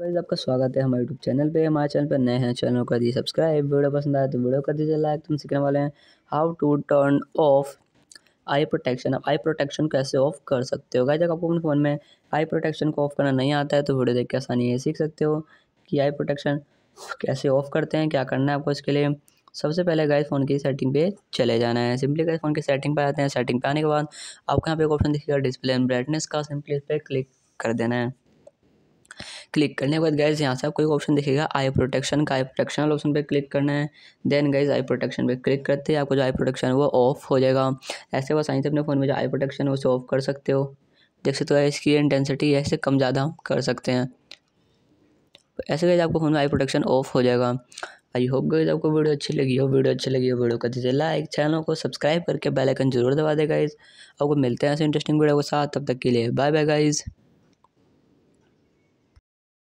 वैसे आपका स्वागत है हमारे यूट्यूब चैनल पे हमारे चैनल पर नए हैं चैनल कर दिए सब्सक्राइब वीडियो पसंद आए तो वीडियो कर दीजिए लाइक तुम सीखने वाले हैं how to turn off eye protection आप आई प्रोटेक्शन कैसे ऑफ कर सकते हो गाइस अगर आपको अपने फ़ोन में आई प्रोटेक्शन को ऑफ करना नहीं आता है तो वीडियो देख के आसानी है सीख सकते हो कि आई प्रोटेक्शन कैसे ऑफ करते हैं क्या करना है आपको इसके लिए सबसे पहले गाइस फ़ोन की सेटिंग पे चले जाना है सिंपली गाइस फ़ोन की सेटिंग पे आते हैं सेटिंग पे आने के बाद आपको यहाँ पे एक ऑप्शन दिखेगा डिस्प्ले एंड ब्राइटनेस का सिंपली इस पर क्लिक कर देना है क्लिक करने के बाद गाइज यहाँ से आपको एक ऑप्शन दिखेगा आई प्रोटेक्शन का आई प्रोटेक्शन ऑप्शन पर क्लिक करना है देन गाइज आई प्रोटेक्शन पर क्लिक करते हैं आपको जो आई प्रोटेक्शन वो ऑफ हो जाएगा ऐसे बस से अपने फ़ोन में जो आई प्रोटेक्शन है उसे ऑफ कर सकते हो देख सकते हो इसकी इंटेंसिटी ऐसे कम ज़्यादा कर सकते हैं ऐसे गाइज आपको फ़ोन में आई प्रोटेक्शन ऑफ हो जाएगा आई होप गाइज आपको वीडियो अच्छी लगी हो वीडियो अच्छी लगी हो वीडियो कर दीजिए लाइक चैनल को सब्सक्राइब करके बेल आइकन जरूर दबा दे गाइज आपको मिलते हैं ऐसे इंटरेस्टिंग वीडियो के साथ तब तक के लिए बाय बाय गाइज़